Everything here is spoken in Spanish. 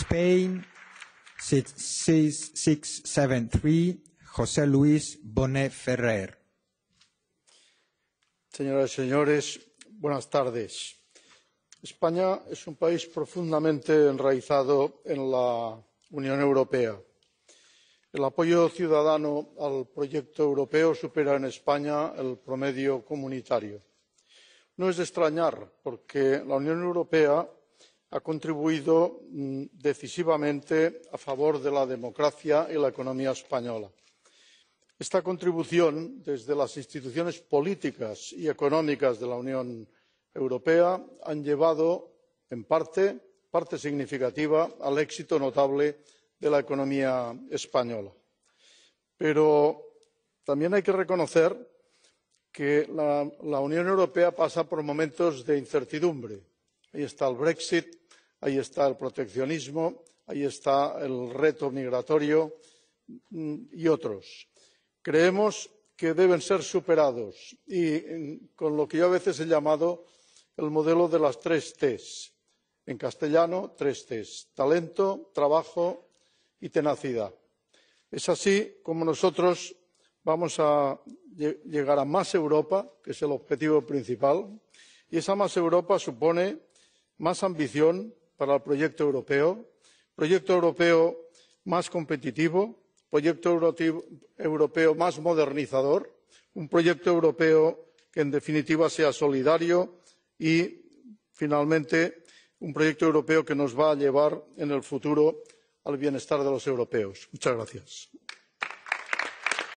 Spain, Señoras y señores, buenas tardes. España es un país profundamente enraizado en la Unión Europea. El apoyo ciudadano al proyecto europeo supera en España el promedio comunitario. No es de extrañar porque la Unión Europea ha contribuido mm, decisivamente a favor de la democracia y la economía española. esta contribución desde las instituciones políticas y económicas de la unión europea ha llevado en parte parte significativa al éxito notable de la economía española. pero también hay que reconocer que la unión europea pasa por momentos de incertidumbre ahí está el brexit ahí está el proteccionismo ahí está el reto migratorio mm, y otros. creemos que deben ser superados y mm, con lo que yo a veces he llamado el modelo de las tres T's. en castellano tres T talento trabajo y tenacidad. es así como nosotros vamos a llegar a más europa que es el objetivo principal y esa más europa supone más ambición para el proyecto europeo proyecto europeo más competitivo proyecto europeo más modernizador un proyecto europeo que en definitiva sea solidario y finalmente un proyecto europeo que nos va a llevar en el futuro al bienestar de los europeos. muchas gracias.